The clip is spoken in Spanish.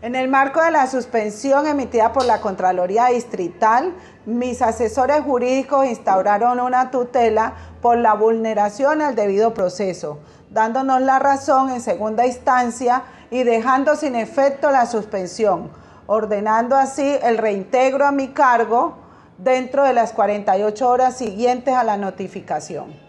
En el marco de la suspensión emitida por la Contraloría Distrital, mis asesores jurídicos instauraron una tutela por la vulneración al debido proceso, dándonos la razón en segunda instancia y dejando sin efecto la suspensión, ordenando así el reintegro a mi cargo dentro de las 48 horas siguientes a la notificación.